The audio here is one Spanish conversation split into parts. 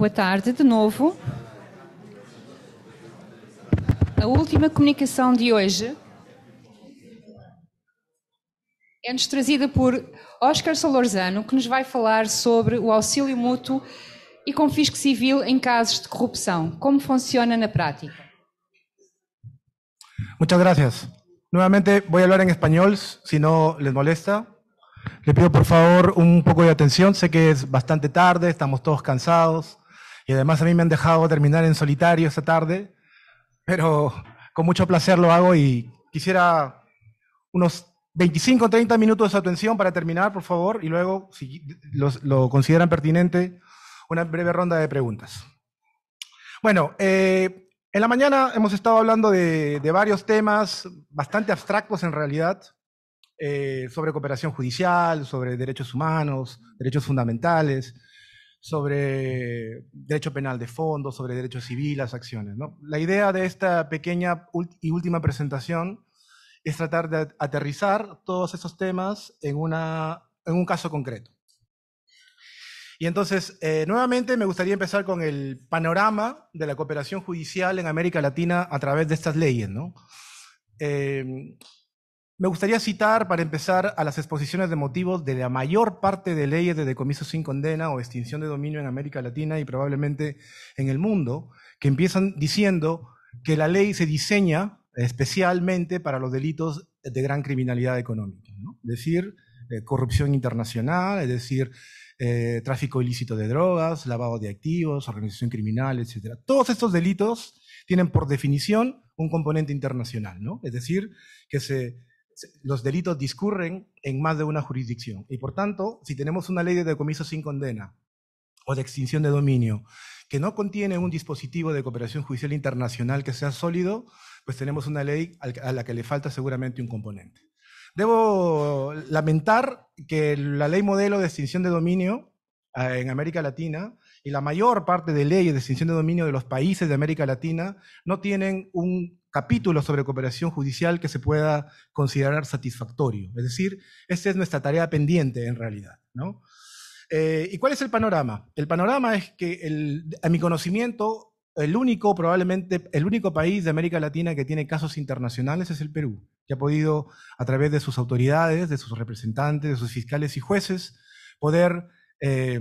Boa tarde de novo. A última comunicação de hoje é-nos trazida por Oscar Solorzano, que nos vai falar sobre o auxílio mútuo e confisco civil em casos de corrupção. Como funciona na prática? Muito gracias. Nuevamente vou falar em espanhol, se não lhes les molesta. Le pido por favor un poco de atención, sé que es bastante tarde, estamos todos cansados. Y además a mí me han dejado terminar en solitario esta tarde, pero con mucho placer lo hago y quisiera unos 25 o 30 minutos de su atención para terminar, por favor, y luego, si lo consideran pertinente, una breve ronda de preguntas. Bueno, eh, en la mañana hemos estado hablando de, varios temas bastante abstractos en realidad, eh, sobre cooperación judicial, sobre derechos humanos, derechos fundamentales, sobre derecho penal de fondo, sobre derecho civil, las acciones. La idea de esta pequeña y última presentación es tratar de aterrizar todos esos temas en, un caso concreto. Y entonces, eh, nuevamente me gustaría empezar con el panorama de la cooperación judicial en América Latina a través de estas leyes. ¿no? Eh, me gustaría citar para empezar a las exposiciones de motivos de la mayor parte de leyes de decomiso sin condena o extinción de dominio en América Latina y probablemente en el mundo, que empiezan diciendo que la ley se diseña especialmente para los delitos de gran criminalidad económica, es decir, eh, corrupción internacional, es decir, eh, tráfico ilícito de drogas, lavado de activos, organización criminal, etc. Todos estos delitos tienen por definición un componente internacional, ¿no? es decir, que se los delitos discurren en más de una jurisdicción. Y por tanto, si tenemos una ley de decomiso sin condena o de extinción de dominio que no contiene un dispositivo de cooperación judicial internacional que sea sólido, pues tenemos una ley a la que le falta seguramente un componente. Debo lamentar que la ley modelo de extinción de dominio eh, en América Latina y la mayor parte de leyes de extinción de dominio de los países de América Latina no tienen un capítulo sobre cooperación judicial que se pueda considerar satisfactorio. Es decir, esta es nuestra tarea pendiente en realidad. Eh, ¿Y cuál es el panorama? El panorama es que, a mi conocimiento, el único, probablemente, el único país de América Latina que tiene casos internacionales es el Perú, que ha podido, a través de sus autoridades, de sus representantes, de sus fiscales y jueces, poder eh,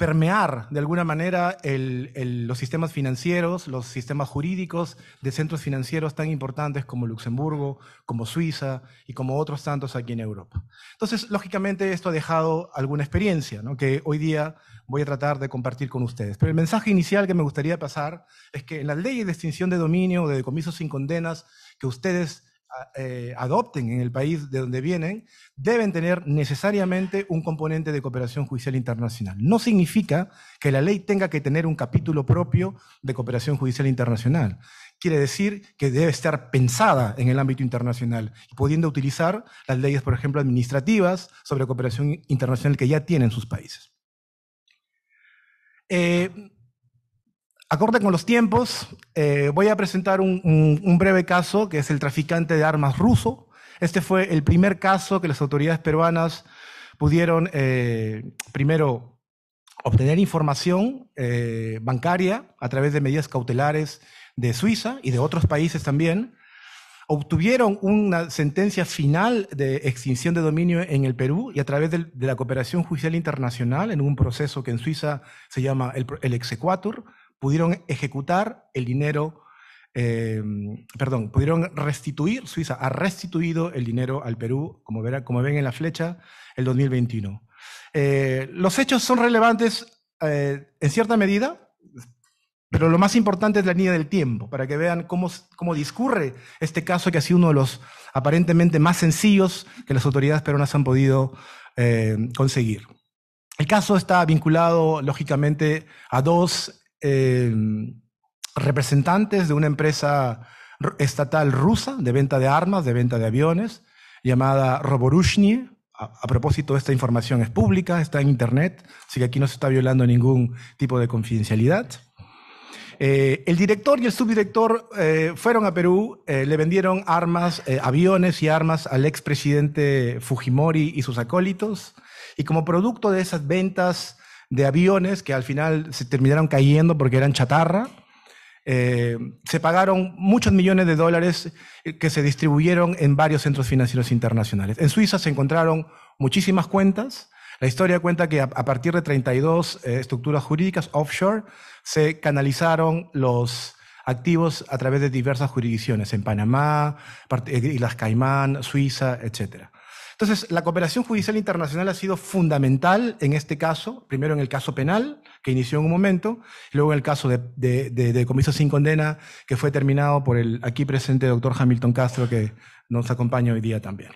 permear de alguna manera los sistemas financieros, los sistemas jurídicos de centros financieros tan importantes como Luxemburgo, como Suiza y como otros tantos aquí en Europa. Entonces, lógicamente, esto ha dejado alguna experiencia que hoy día voy a tratar de compartir con ustedes. Pero el mensaje inicial que me gustaría pasar es que en las leyes de extinción de dominio o de decomisos sin condenas que ustedes eh, adopten en el país de donde vienen, deben tener necesariamente un componente de cooperación judicial internacional. No significa que la ley tenga que tener un capítulo propio de cooperación judicial internacional. Quiere decir que debe estar pensada en el ámbito internacional, pudiendo utilizar las leyes, por ejemplo, administrativas sobre cooperación internacional que ya tienen sus países. Eh, Acorde con los tiempos, eh, voy a presentar un, breve caso que es el traficante de armas ruso. Este fue el primer caso que las autoridades peruanas pudieron eh, primero obtener información eh, bancaria a través de medidas cautelares de Suiza y de otros países también. Obtuvieron una sentencia final de extinción de dominio en el Perú y a través de, la cooperación judicial internacional en un proceso que en Suiza se llama el exequatur pudieron ejecutar el dinero, eh, perdón, pudieron restituir, Suiza ha restituido el dinero al Perú, como, como ven en la flecha, el 2021. Eh, los hechos son relevantes eh, en cierta medida, pero lo más importante es la línea del tiempo, para que vean cómo, cómo discurre este caso que ha sido uno de los aparentemente más sencillos que las autoridades peruanas han podido conseguir. El caso está vinculado, lógicamente, a dos Em, representantes de una empresa estatal rusa de venta de armas, de venta de aviones, llamada Roborushny. A, propósito, esta información es pública, está en Internet, así que aquí no se está violando ningún tipo de confidencialidad. Eh, el director y el subdirector eh, fueron a Perú, eh, le vendieron armas, aviones y armas al expresidente Fujimori y sus acólitos, y como producto de esas ventas de aviones que al final se terminaron cayendo porque eran chatarra. Eh, se pagaron muchos millones de dólares eh, que se distribuyeron en varios centros financieros internacionales. En Suiza se encontraron muchísimas cuentas. La historia cuenta que a, partir de 32 eh, estructuras jurídicas offshore se canalizaron los activos a través de diversas jurisdicciones, en Panamá, Islas Caimán, Suiza, etcétera. Entonces, la cooperación judicial internacional ha sido fundamental en este caso, primero en el caso penal, que inició en un momento, luego en el caso de, comiso sin condena, que fue terminado por el aquí presente doctor Hamilton Castro, que nos acompaña hoy día también.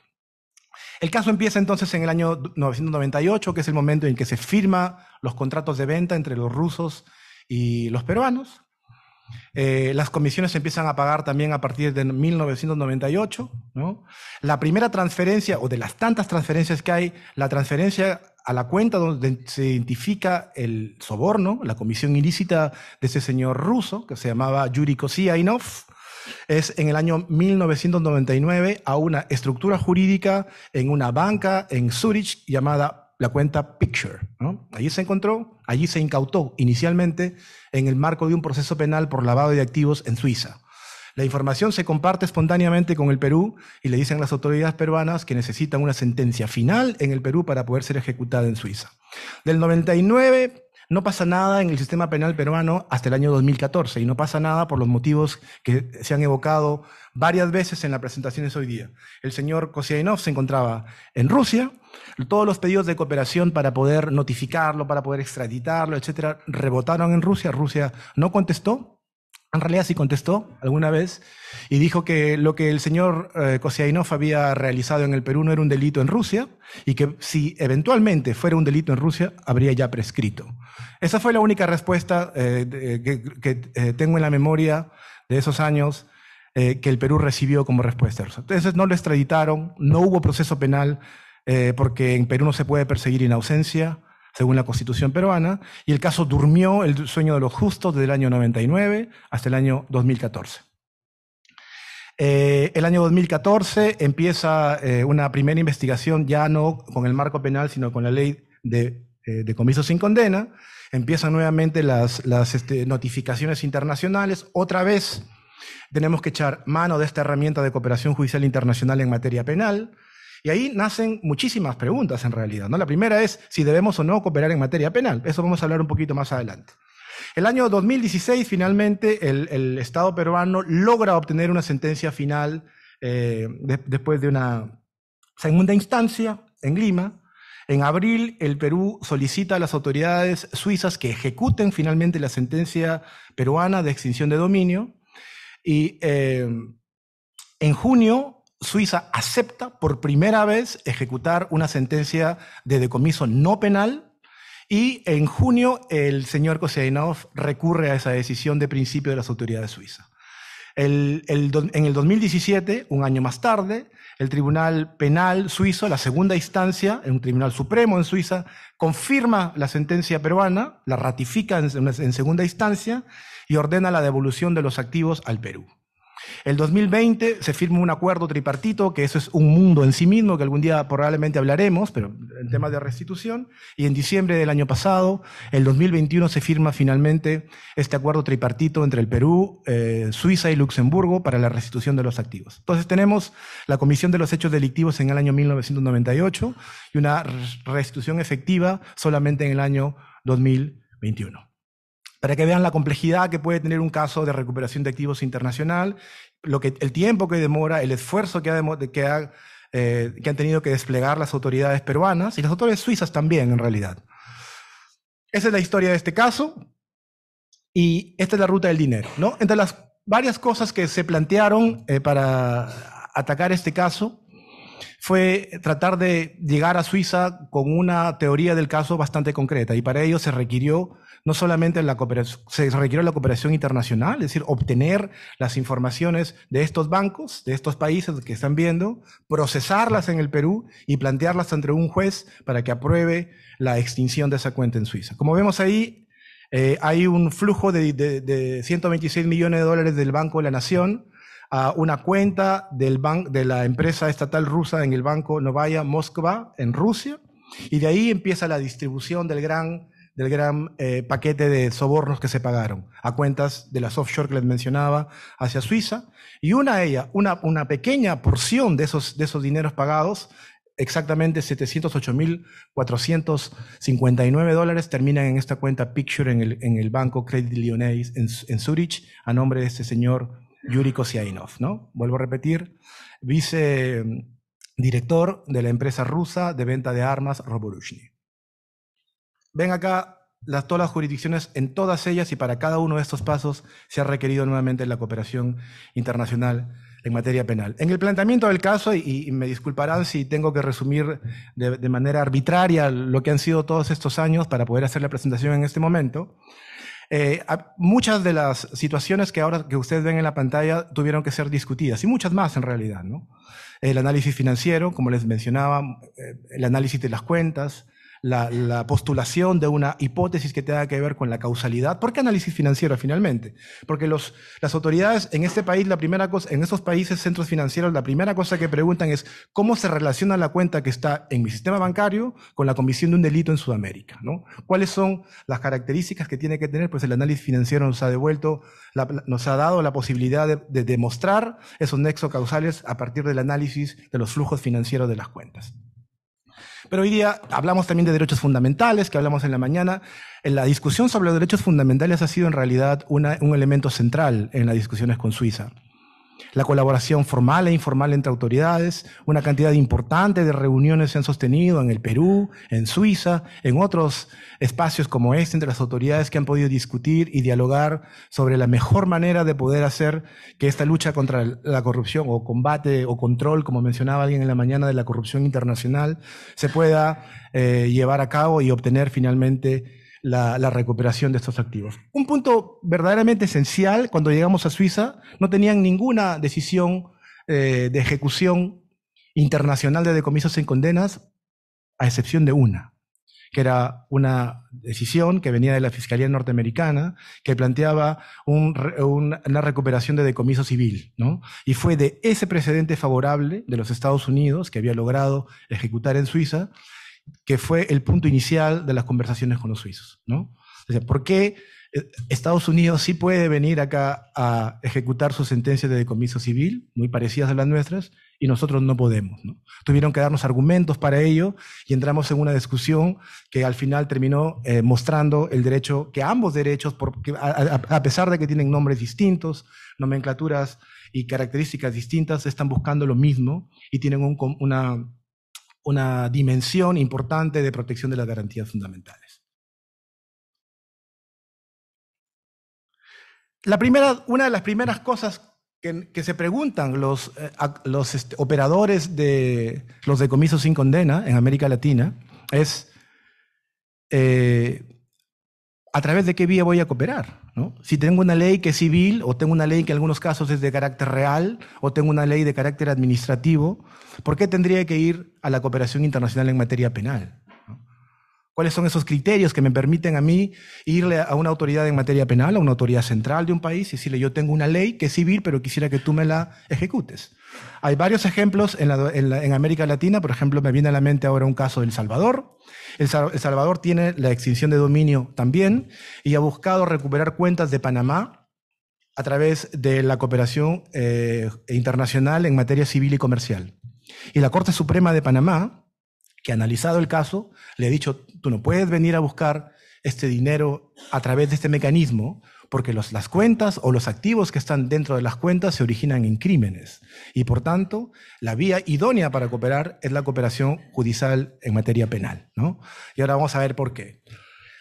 El caso empieza entonces en el año 1998, que es el momento en que se firman los contratos de venta entre los rusos y los peruanos. Eh, las comisiones se empiezan a pagar también a partir de 1998. La primera transferencia, o de las tantas transferencias que hay, la transferencia a la cuenta donde se identifica el soborno, la comisión ilícita de ese señor ruso, que se llamaba Yuri Kosiainov, es en el año 1999 a una estructura jurídica en una banca en Zurich llamada la cuenta Picture. Allí se encontró, allí se incautó inicialmente en el marco de un proceso penal por lavado de activos en Suiza. La información se comparte espontáneamente con el Perú y le dicen las autoridades peruanas que necesitan una sentencia final en el Perú para poder ser ejecutada en Suiza. Del 99 no pasa nada en el sistema penal peruano hasta el año 2014 y no pasa nada por los motivos que se han evocado varias veces en las presentaciones hoy día. El señor Kosiainov se encontraba en Rusia, todos los pedidos de cooperación para poder notificarlo, para poder extraditarlo, etcétera, rebotaron en Rusia, Rusia no contestó en realidad sí contestó alguna vez y dijo que lo que el señor eh, había realizado en el Perú no era un delito en Rusia y que si eventualmente fuera un delito en Rusia habría ya prescrito. Esa fue la única respuesta eh, eh, que, eh, tengo en la memoria de esos años que el Perú recibió como respuesta. Entonces no lo extraditaron, no hubo proceso penal porque en Perú no se puede perseguir en ausencia, según la Constitución peruana, y el caso durmió el sueño de los justos desde el año 99 hasta el año 2014. Eh, el año 2014 empieza eh, una primera investigación, ya no con el marco penal, sino con la ley de, eh, comiso sin condena. Empiezan nuevamente las, este, notificaciones internacionales. Otra vez tenemos que echar mano de esta herramienta de cooperación judicial internacional en materia penal. Y ahí nacen muchísimas preguntas en realidad. ¿no? La primera es si debemos o no cooperar en materia penal. Eso vamos a hablar un poquito más adelante. El año 2016, finalmente, el, Estado peruano logra obtener una sentencia final eh, después de una segunda instancia en Lima. En abril, el Perú solicita a las autoridades suizas que ejecuten finalmente la sentencia peruana de extinción de dominio. Y eh, en junio, Suiza acepta por primera vez ejecutar una sentencia de decomiso no penal y en junio el señor Koseinov recurre a esa decisión de principio de las autoridades suizas. en el 2017, un año más tarde, el Tribunal Penal Suizo, la segunda instancia, un tribunal supremo en Suiza, confirma la sentencia peruana, la ratifica en segunda instancia y ordena la devolución de los activos al Perú. El 2020 se firma un acuerdo tripartito, que eso es un mundo en sí mismo, que algún día probablemente hablaremos, pero en temas de restitución. Y en diciembre del año pasado, el 2021, se firma finalmente este acuerdo tripartito entre el Perú, eh, Suiza y Luxemburgo para la restitución de los activos. Entonces tenemos la Comisión de los Hechos Delictivos en el año 1998 y una restitución efectiva solamente en el año 2021 para que vean la complejidad que puede tener un caso de recuperación de activos internacional, lo que, el tiempo que demora, el esfuerzo eh, que, han tenido que desplegar las autoridades peruanas y las autoridades suizas también, en realidad. Esa es la historia de este caso y esta es la ruta del dinero. ¿no? Entre las varias cosas que se plantearon eh, para atacar este caso fue tratar de llegar a Suiza con una teoría del caso bastante concreta y para ello se requirió no solamente se requiere la cooperación internacional, es decir, obtener las informaciones de estos bancos, de estos países que están viendo, procesarlas en el Perú y plantearlas ante un juez para que apruebe la extinción de esa cuenta en Suiza. Como vemos ahí, eh, hay un flujo de, 126 millones de dólares del Banco de la Nación, a una cuenta de la empresa estatal rusa en el banco Novaya Moskva en Rusia y de ahí empieza la distribución del gran del gran eh, paquete de sobornos que se pagaron a cuentas de las offshore que les mencionaba hacia Suiza. Y una, ella, una, una pequeña porción de esos, de esos dineros pagados, exactamente 708.459 dólares, terminan en esta cuenta Picture en el, banco Credit Lyonnais en, en Zurich a nombre de este señor Yuri Kosiainov. ¿no? Vuelvo a repetir, vice mm, director de la empresa rusa de venta de armas Roborushny ven acá las, todas las jurisdicciones, en todas ellas y para cada uno de estos pasos se ha requerido nuevamente la cooperación internacional en materia penal. En el planteamiento del caso, y, me disculparán si tengo que resumir de, manera arbitraria lo que han sido todos estos años para poder hacer la presentación en este momento, eh, muchas de las situaciones que ahora que ustedes ven en la pantalla tuvieron que ser discutidas, y muchas más en realidad, El análisis financiero, como les mencionaba, eh, el análisis de las cuentas, la, postulación de una hipótesis que tenga que ver con la causalidad. ¿Por qué análisis financiero finalmente? Porque las autoridades en este país, la primera cosa, en estos países, centros financieros, la primera cosa que preguntan es cómo se relaciona la cuenta que está en mi sistema bancario con la comisión de un delito en Sudamérica. ¿no? ¿Cuáles son las características que tiene que tener? Pues el análisis financiero nos ha devuelto, nos ha dado la posibilidad de demostrar esos nexos causales a partir del análisis de los flujos financieros de las cuentas. Pero hoy día hablamos también de derechos fundamentales, que hablamos en la mañana. La discusión sobre los derechos fundamentales ha sido en realidad un elemento central en las discusiones con Suiza la colaboración formal e informal entre autoridades, una cantidad importante de reuniones se han sostenido en el Perú, en Suiza, en otros espacios como este, entre las autoridades que han podido discutir y dialogar sobre la mejor manera de poder hacer que esta lucha contra la corrupción o combate o control, como mencionaba alguien en la mañana, de la corrupción internacional, se pueda eh, llevar a cabo y obtener finalmente la, recuperación de estos activos. Un punto verdaderamente esencial, cuando llegamos a Suiza, no tenían ninguna decisión eh, de ejecución internacional de decomisos en condenas, a excepción de una, que era una decisión que venía de la Fiscalía norteamericana, que planteaba una recuperación de decomiso civil, ¿no? Y fue de ese precedente favorable de los Estados Unidos, que había logrado ejecutar en Suiza, que fue el punto inicial de las conversaciones con los suizos. ¿no? ¿Por qué eh, Estados Unidos sí puede venir acá a ejecutar sus sentencias de decomiso civil, muy parecidas a las nuestras, y nosotros no podemos. Tuvieron que darnos argumentos para ello y entramos en una discusión que al final terminó eh, mostrando el derecho, que ambos derechos, porque a, pesar de que tienen nombres distintos, nomenclaturas y características distintas, están buscando lo mismo y tienen una, una dimensión importante de protección de las garantías fundamentales. La primera, una de las primeras cosas que, se preguntan los, eh, este, operadores de los decomisos sin condena en América Latina es, eh, ¿a través de qué vía voy a cooperar? Si tengo una ley que es civil, o tengo una ley que en algunos casos es de carácter real, o tengo una ley de carácter administrativo, ¿por qué tendría que ir a la cooperación internacional en materia penal? ¿Cuáles son esos criterios que me permiten a mí irle a una autoridad en materia penal, a una autoridad central de un país y decirle, yo tengo una ley que es civil, pero quisiera que tú me la ejecutes? Hay varios ejemplos en, América Latina, por ejemplo, me viene a la mente ahora un caso de El Salvador. El, Salvador tiene la extinción de dominio también y ha buscado recuperar cuentas de Panamá a través de la cooperación eh, internacional en materia civil y comercial. Y la Corte Suprema de Panamá, que ha analizado el caso, le ha dicho, tú no puedes venir a buscar este dinero a través de este mecanismo, porque las cuentas o los activos que están dentro de las cuentas se originan en crímenes. Y por tanto, la vía idónea para cooperar es la cooperación judicial en materia penal. Y ahora vamos a ver por qué.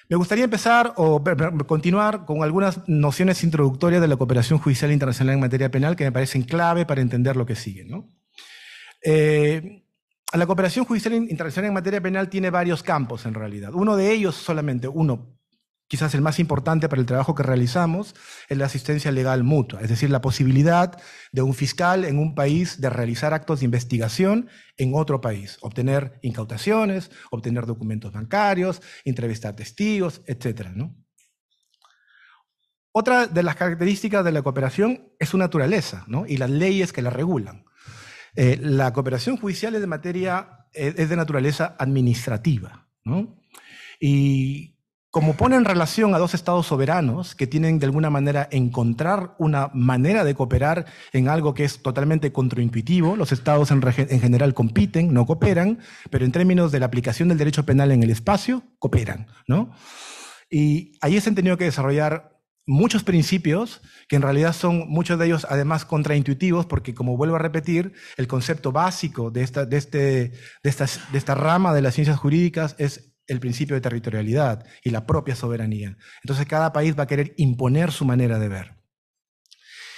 Me gustaría empezar o continuar con algunas nociones introductorias de la cooperación judicial internacional en materia penal que me parecen clave para entender lo que sigue. Eh, la cooperación judicial internacional en materia penal tiene varios campos en realidad. Uno de ellos solamente, uno quizás el más importante para el trabajo que realizamos, es la asistencia legal mutua, es decir, la posibilidad de un fiscal en un país de realizar actos de investigación en otro país, obtener incautaciones, obtener documentos bancarios, entrevistar testigos, etc. Otra de las características de la cooperación es su naturaleza y las leyes que la regulan. Eh, la cooperación judicial es de materia, eh, es de naturaleza administrativa, Y como pone en relación a dos estados soberanos que tienen de alguna manera encontrar una manera de cooperar en algo que es totalmente contraintuitivo, los estados en, general compiten, no cooperan, pero en términos de la aplicación del derecho penal en el espacio, cooperan, ¿no? Y ahí se han tenido que desarrollar muchos principios que en realidad son muchos de ellos además contraintuitivos porque como vuelvo a repetir, el concepto básico de esta, de este, de de esta rama de las ciencias jurídicas es el principio de territorialidad y la propia soberanía. Entonces cada país va a querer imponer su manera de ver.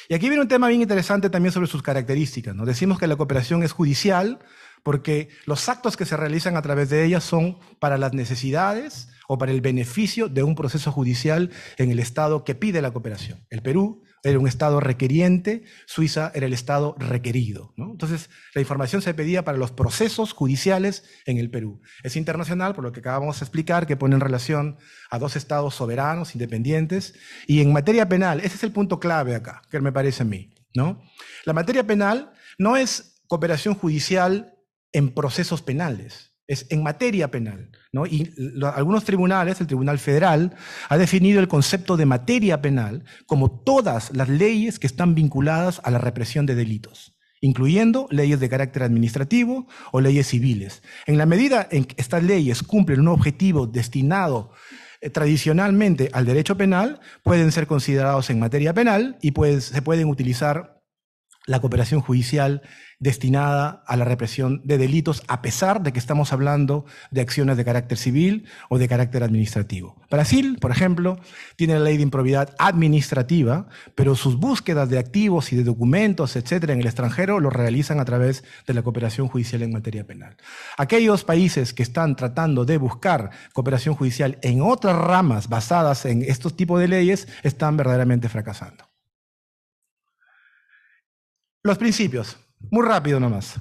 Y aquí viene un tema bien interesante también sobre sus características. Nos Decimos que la cooperación es judicial porque los actos que se realizan a través de ella son para las necesidades o para el beneficio de un proceso judicial en el Estado que pide la cooperación. El Perú era un Estado requeriente, Suiza era el Estado requerido. Entonces, la información se pedía para los procesos judiciales en el Perú. Es internacional, por lo que acabamos de explicar, que pone en relación a dos Estados soberanos, independientes. Y en materia penal, ese es el punto clave acá, que me parece a mí. ¿no? La materia penal no es cooperación judicial en procesos penales es en materia penal. Y algunos tribunales, el Tribunal Federal, ha definido el concepto de materia penal como todas las leyes que están vinculadas a la represión de delitos, incluyendo leyes de carácter administrativo o leyes civiles. En la medida en que estas leyes cumplen un objetivo destinado eh, tradicionalmente al derecho penal, pueden ser considerados en materia penal y se pueden utilizar la cooperación judicial destinada a la represión de delitos, a pesar de que estamos hablando de acciones de carácter civil o de carácter administrativo. Brasil, por ejemplo, tiene la ley de improbidad administrativa, pero sus búsquedas de activos y de documentos, etcétera, en el extranjero lo realizan a través de la cooperación judicial en materia penal. Aquellos países que están tratando de buscar cooperación judicial en otras ramas basadas en estos tipos de leyes están verdaderamente fracasando. Los principios. Muy rápido nomás.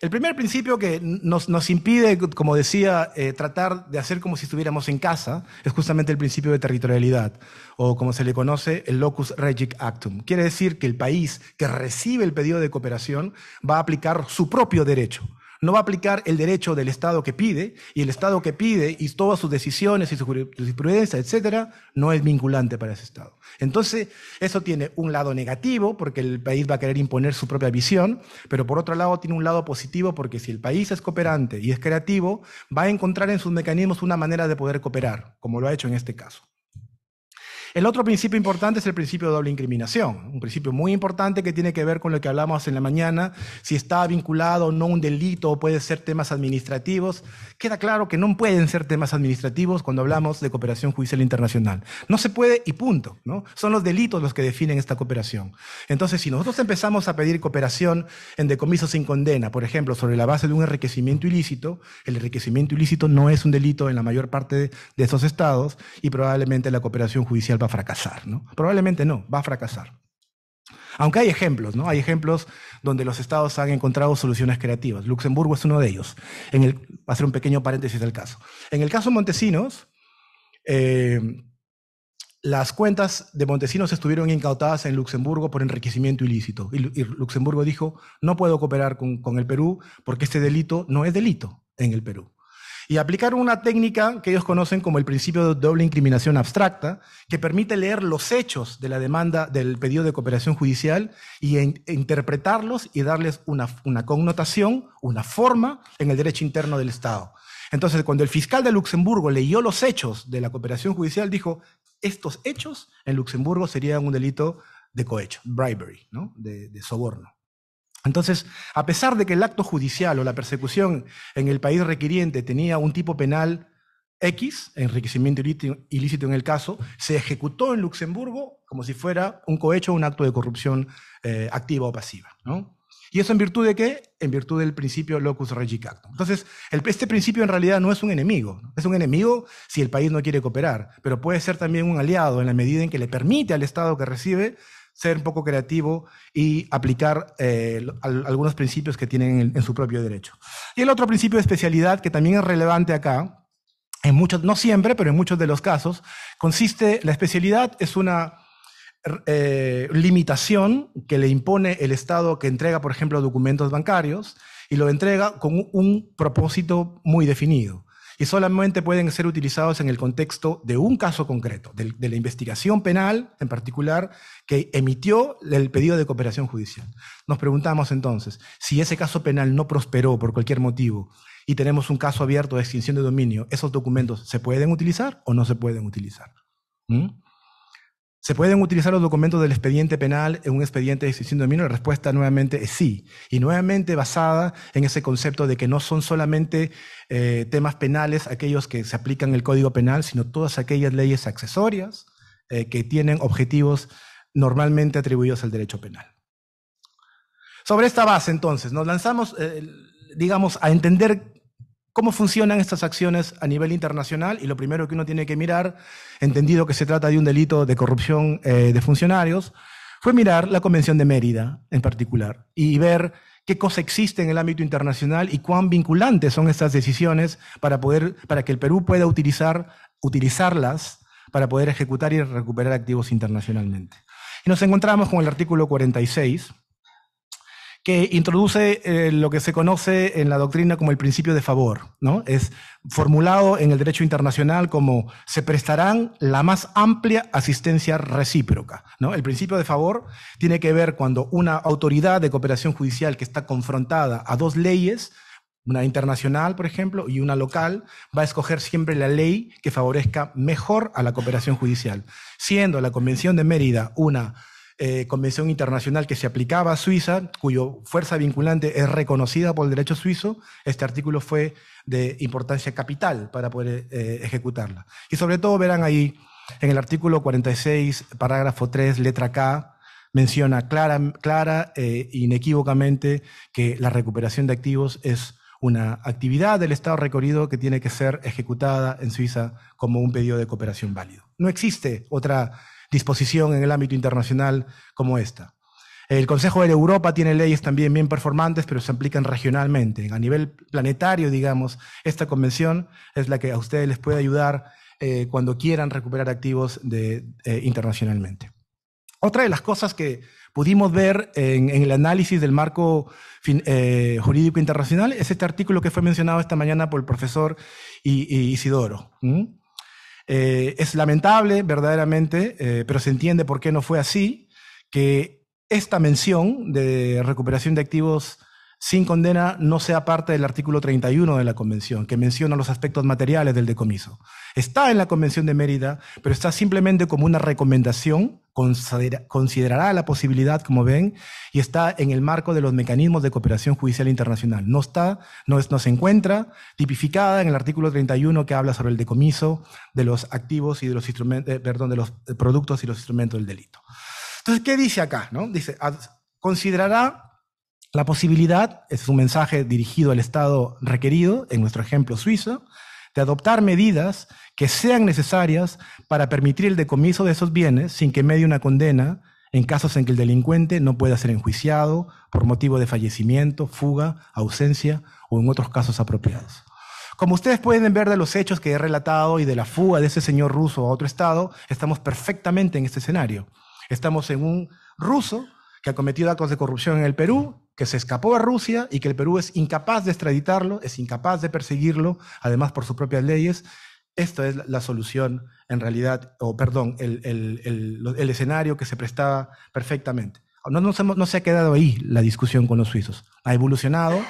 El primer principio que nos, impide, como decía, eh, tratar de hacer como si estuviéramos en casa, es justamente el principio de territorialidad, o como se le conoce, el locus regic actum. Quiere decir que el país que recibe el pedido de cooperación va a aplicar su propio derecho. No va a aplicar el derecho del Estado que pide, y el Estado que pide y todas sus decisiones y su jurisprudencia, etcétera, no es vinculante para ese Estado. Entonces, eso tiene un lado negativo, porque el país va a querer imponer su propia visión, pero por otro lado tiene un lado positivo, porque si el país es cooperante y es creativo, va a encontrar en sus mecanismos una manera de poder cooperar, como lo ha hecho en este caso. El otro principio importante es el principio de doble incriminación, un principio muy importante que tiene que ver con lo que hablamos en la mañana, si está vinculado o no un delito o puede ser temas administrativos. Queda claro que no pueden ser temas administrativos cuando hablamos de cooperación judicial internacional. No se puede y punto, ¿no? Son los delitos los que definen esta cooperación. Entonces, si nosotros empezamos a pedir cooperación en decomiso sin condena, por ejemplo, sobre la base de un enriquecimiento ilícito, el enriquecimiento ilícito no es un delito en la mayor parte de esos estados y probablemente la cooperación judicial va a fracasar, ¿no? Probablemente no, va a fracasar. Aunque hay ejemplos, ¿no? Hay ejemplos donde los estados han encontrado soluciones creativas. Luxemburgo es uno de ellos. En el, va a hacer un pequeño paréntesis del caso. En el caso Montesinos, eh, las cuentas de Montesinos estuvieron incautadas en Luxemburgo por enriquecimiento ilícito. Y, Luxemburgo dijo, no puedo cooperar con el Perú porque este delito no es delito en el Perú y aplicaron una técnica que ellos conocen como el principio de doble incriminación abstracta, que permite leer los hechos de la demanda del pedido de cooperación judicial y interpretarlos y darles una, connotación, una forma en el derecho interno del Estado. Entonces, cuando el fiscal de Luxemburgo leyó los hechos de la cooperación judicial, dijo, estos hechos en Luxemburgo serían un delito de cohecho, bribery, de soborno. Entonces, a pesar de que el acto judicial o la persecución en el país requiriente tenía un tipo penal X, enriquecimiento ilícito en el caso, se ejecutó en Luxemburgo como si fuera un cohecho o un acto de corrupción eh, activa o pasiva. ¿Y eso en virtud de qué? En virtud del principio locus regi actum. Entonces, este principio en realidad no es un enemigo. Es un enemigo si el país no quiere cooperar, pero puede ser también un aliado en la medida en que le permite al Estado que recibe ser un poco creativo y aplicar eh, algunos principios que tienen en, su propio derecho. Y el otro principio de especialidad, que también es relevante acá, en muchos, no siempre, pero en muchos de los casos, consiste, la especialidad es una eh, limitación que le impone el Estado que entrega, por ejemplo, documentos bancarios y lo entrega con un propósito muy definido y solamente pueden ser utilizados en el contexto de un caso concreto, de, la investigación penal en particular, que emitió el pedido de cooperación judicial. Nos preguntamos entonces, si ese caso penal no prosperó por cualquier motivo y tenemos un caso abierto de extinción de dominio, ¿esos documentos se pueden utilizar o no se pueden utilizar? ¿Mm? ¿Se pueden utilizar los documentos del expediente penal en un expediente de extinción de dominio? La respuesta nuevamente es sí. Y nuevamente basada en ese concepto de que no son solamente eh, temas penales aquellos que se aplican en el Código Penal, sino todas aquellas leyes accesorias eh, que tienen objetivos normalmente atribuidos al derecho penal. Sobre esta base, entonces, nos lanzamos, eh, digamos, a entender cómo funcionan estas acciones a nivel internacional y lo primero que uno tiene que mirar, entendido que se trata de un delito de corrupción eh, de funcionarios, fue mirar la Convención de Mérida en particular y ver qué cosa existe en el ámbito internacional y cuán vinculantes son estas decisiones para, poder, para que el Perú pueda utilizar, utilizarlas para poder ejecutar y recuperar activos internacionalmente. Y nos encontramos con el artículo 46 que introduce eh, lo que se conoce en la doctrina como el principio de favor, ¿no? Es formulado en el derecho internacional como se prestarán la más amplia asistencia recíproca, ¿no? El principio de favor tiene que ver cuando una autoridad de cooperación judicial que está confrontada a dos leyes, una internacional, por ejemplo, y una local, va a escoger siempre la ley que favorezca mejor a la cooperación judicial, siendo la Convención de Mérida una eh, convención internacional que se aplicaba a Suiza, cuyo fuerza vinculante es reconocida por el derecho suizo, este artículo fue de importancia capital para poder eh, ejecutarla. Y sobre todo verán ahí, en el artículo 46, parágrafo 3, letra K, menciona clara, clara e inequívocamente que la recuperación de activos es una actividad del Estado recorrido que tiene que ser ejecutada en Suiza como un pedido de cooperación válido. No existe otra disposición en el ámbito internacional como esta. El Consejo de Europa tiene leyes también bien performantes, pero se aplican regionalmente. A nivel planetario, digamos, esta convención es la que a ustedes les puede ayudar eh, cuando quieran recuperar activos de, eh, internacionalmente. Otra de las cosas que pudimos ver en, el análisis del marco eh, jurídico internacional es este artículo que fue mencionado esta mañana por el profesor Isidoro. Eh, es lamentable, verdaderamente, eh, pero se entiende por qué no fue así, que esta mención de recuperación de activos sin condena no sea parte del artículo 31 de la Convención, que menciona los aspectos materiales del decomiso. Está en la Convención de Mérida, pero está simplemente como una recomendación, considerará la posibilidad, como ven, y está en el marco de los mecanismos de cooperación judicial internacional. No está, no, se encuentra tipificada en el artículo 31 que habla sobre el decomiso de los activos y de los instrumentos, eh, de los eh, productos y los instrumentos del delito. Entonces, ¿qué dice acá? Dice, considerará la posibilidad, este es un mensaje dirigido al Estado requerido, en nuestro ejemplo suizo, de adoptar medidas que sean necesarias para permitir el decomiso de esos bienes sin que medie una condena en casos en que el delincuente no pueda ser enjuiciado por motivo de fallecimiento, fuga, ausencia o en otros casos apropiados. Como ustedes pueden ver de los hechos que he relatado y de la fuga de ese señor ruso a otro estado, estamos perfectamente en este escenario. Estamos en un ruso que ha cometido actos de corrupción en el Perú que se escapó a Rusia y que el Perú es incapaz de extraditarlo, es incapaz de perseguirlo, además por sus propias leyes. esto es la solución, en realidad, o perdón, el, escenario que se prestaba perfectamente. No, no, no se ha quedado ahí la discusión con los suizos. Ha evolucionado,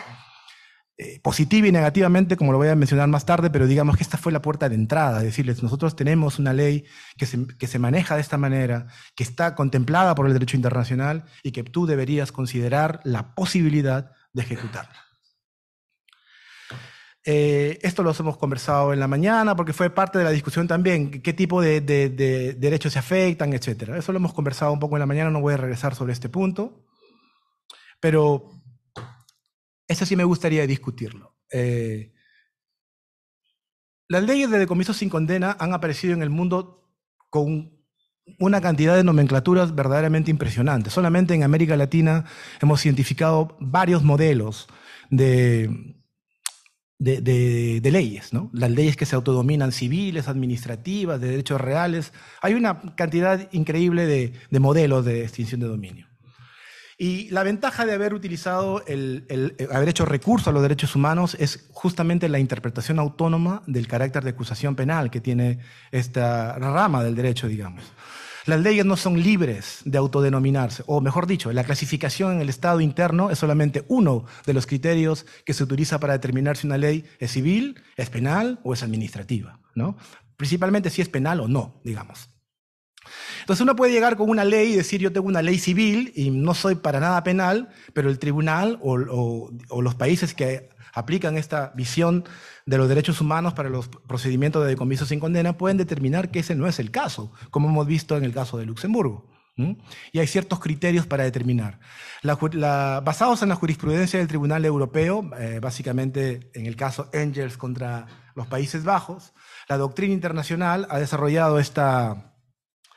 eh, positiva y negativamente, como lo voy a mencionar más tarde, pero digamos que esta fue la puerta de entrada, decirles, nosotros tenemos una ley que se, que se maneja de esta manera, que está contemplada por el derecho internacional y que tú deberías considerar la posibilidad de ejecutarla. Eh, esto lo hemos conversado en la mañana porque fue parte de la discusión también, qué tipo de, de, de derechos se afectan, etc. Eso lo hemos conversado un poco en la mañana, no voy a regresar sobre este punto, pero eso sí me gustaría discutirlo. Eh, las leyes de decomiso sin condena han aparecido en el mundo con una cantidad de nomenclaturas verdaderamente impresionantes. Solamente en América Latina hemos identificado varios modelos de, leyes, Las leyes que se autodominan civiles, administrativas, de derechos reales. Hay una cantidad increíble de modelos de extinción de dominio. Y la ventaja de haber utilizado, el, eh, haber hecho recurso a los derechos humanos es justamente la interpretación autónoma del carácter de acusación penal que tiene esta rama del derecho, digamos. Las leyes no son libres de autodenominarse, o mejor dicho, la clasificación en el Estado interno es solamente uno de los criterios que se utiliza para determinar si una ley es civil, es penal o es administrativa, ¿no? Principalmente si es penal o no, digamos. Entonces uno puede llegar con una ley y decir yo tengo una ley civil y no soy para nada penal, pero el tribunal o, los países que aplican esta visión de los derechos humanos para los procedimientos de decomiso sin condena pueden determinar que ese no es el caso, como hemos visto en el caso de Luxemburgo. Y hay ciertos criterios para determinar. basados en la jurisprudencia del Tribunal Europeo, eh, básicamente en el caso Engels contra los Países Bajos, la doctrina internacional ha desarrollado esta,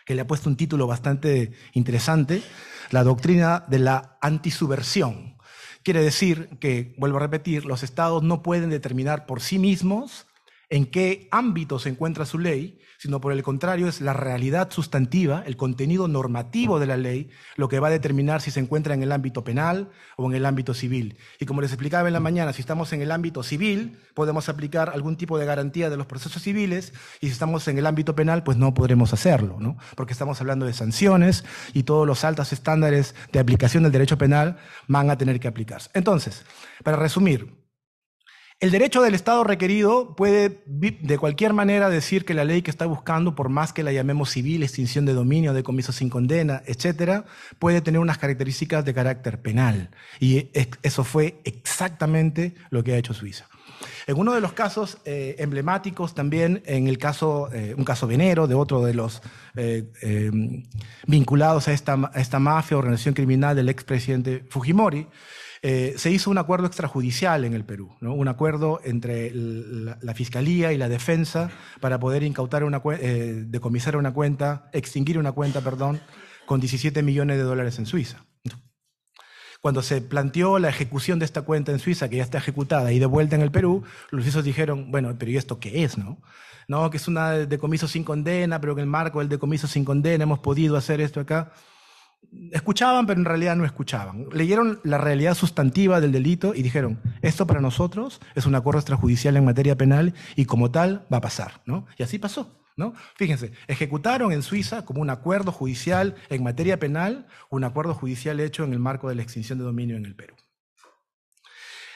que le ha puesto un título bastante interesante, la doctrina de la antisubversión. Quiere decir que, vuelvo a repetir, los estados no pueden determinar por sí mismos en qué ámbito se encuentra su ley, sino por el contrario es la realidad sustantiva, el contenido normativo de la ley, lo que va a determinar si se encuentra en el ámbito penal o en el ámbito civil. Y como les explicaba en la mañana, si estamos en el ámbito civil, podemos aplicar algún tipo de garantía de los procesos civiles, y si estamos en el ámbito penal, pues no podremos hacerlo, ¿no? porque estamos hablando de sanciones y todos los altos estándares de aplicación del derecho penal van a tener que aplicarse. Entonces, para resumir, el derecho del Estado requerido puede de cualquier manera decir que la ley que está buscando, por más que la llamemos civil, extinción de dominio, decomiso sin condena, etc., puede tener unas características de carácter penal. Y eso fue exactamente lo que ha hecho Suiza. En uno de los casos eh, emblemáticos también, en el caso, eh, un caso venero de otro de los eh, vinculados a esta, a esta mafia, organización criminal del expresidente Fujimori, eh, se hizo un acuerdo extrajudicial en el Perú, un acuerdo entre la, Fiscalía y la Defensa para poder incautar una eh, decomisar una cuenta, extinguir una cuenta, perdón, con 17 millones de dólares en Suiza. Cuando se planteó la ejecución de esta cuenta en Suiza, que ya está ejecutada y de vuelta en el Perú, los suizos dijeron, bueno, pero ¿y esto qué es? No, no que es un decomiso sin condena, pero que en el marco del decomiso sin condena hemos podido hacer esto acá escuchaban, pero en realidad no escuchaban. Leyeron la realidad sustantiva del delito y dijeron, esto para nosotros es un acuerdo extrajudicial en materia penal y como tal va a pasar, ¿no? Y así pasó. ¿No? Fíjense, ejecutaron en Suiza como un acuerdo judicial en materia penal, un acuerdo judicial hecho en el marco de la extinción de dominio en el Perú.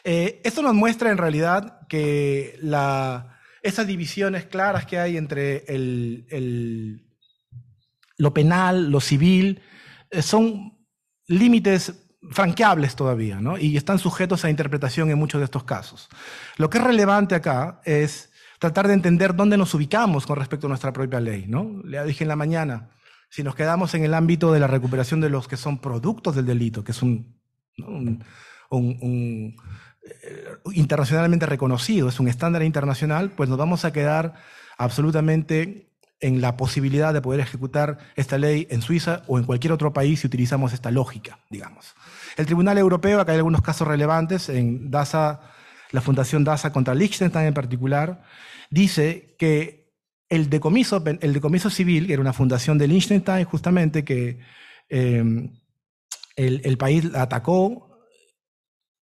Eh, esto nos muestra en realidad que la, esas divisiones claras que hay entre el, el, lo penal, lo civil, eh, son límites franqueables todavía, ¿no? Y están sujetos a interpretación en muchos de estos casos. Lo que es relevante acá es tratar de entender dónde nos ubicamos con respecto a nuestra propia ley, ¿no? Le dije en la mañana, si nos quedamos en el ámbito de la recuperación de los que son productos del delito, que es un, eh, internacionalmente reconocido, es un estándar internacional, pues nos vamos a quedar absolutamente en la posibilidad de poder ejecutar esta ley en Suiza o en cualquier otro país si utilizamos esta lógica, digamos. El Tribunal Europeo, acá hay algunos casos relevantes, en DASA, la Fundación DASA contra Liechtenstein en particular, dice que el decomiso, el civil, que era una fundación de Liechtenstein justamente, que eh, el, el país la atacó,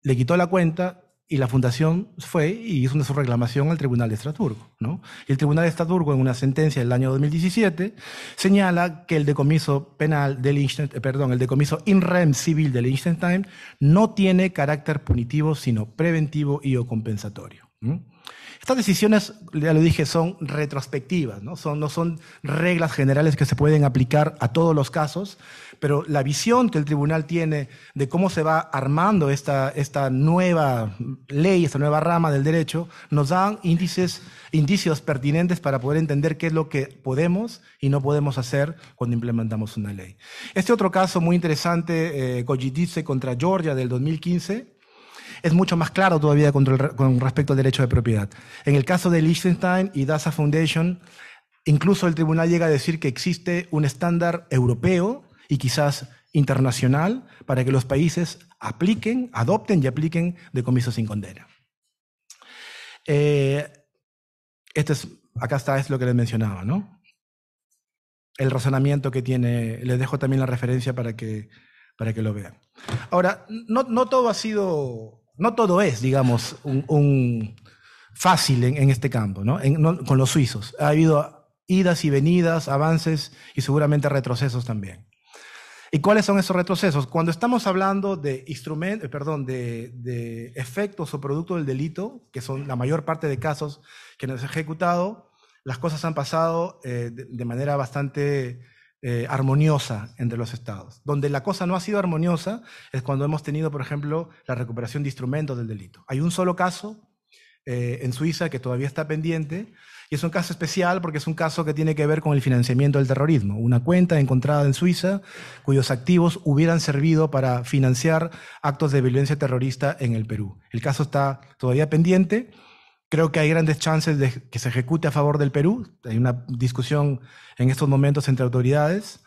le quitó la cuenta y la fundación fue y hizo una su reclamación al Tribunal de Estrasburgo. ¿no? Y el Tribunal de Estrasburgo, en una sentencia del año 2017, señala que el decomiso penal del eh, perdón, el decomiso in rem civil del Time no tiene carácter punitivo, sino preventivo y o compensatorio. Estas decisiones, ya lo dije, son retrospectivas, ¿no? Son, no son reglas generales que se pueden aplicar a todos los casos, pero la visión que el tribunal tiene de cómo se va armando esta, esta nueva ley, esta nueva rama del derecho, nos dan índices, indicios pertinentes para poder entender qué es lo que podemos y no podemos hacer cuando implementamos una ley. Este otro caso muy interesante, eh, contra Georgia del 2015, es mucho más claro todavía con, con respecto al derecho de propiedad. En el caso de Liechtenstein y DASA Foundation, incluso el tribunal llega a decir que existe un estándar europeo y quizás internacional para que los países apliquen, adopten y apliquen decomisos sin condena. Eh, este acá está, es lo que les mencionaba, ¿no? El razonamiento que tiene, les dejo también la referencia para que, para que lo vean. Ahora, no, todo ha sido, no todo es, digamos, un, fácil en, este campo, Con los suizos. Ha habido idas y venidas, avances y seguramente retrocesos también. ¿Y cuáles son esos retrocesos? Cuando estamos hablando de, instrumentos, eh, perdón, de, efectos o producto del delito, que son la mayor parte de casos que nos han ejecutado, las cosas han pasado eh, de, manera bastante eh, armoniosa entre los estados. Donde la cosa no ha sido armoniosa es cuando hemos tenido, por ejemplo, la recuperación de instrumentos del delito. Hay un solo caso en Suiza que todavía está pendiente, y es un caso especial porque es un caso que tiene que ver con el financiamiento del terrorismo. Una cuenta encontrada en Suiza cuyos activos hubieran servido para financiar actos de violencia terrorista en el Perú. El caso está todavía pendiente. Creo que hay grandes chances de que se ejecute a favor del Perú. Hay una discusión en estos momentos entre autoridades.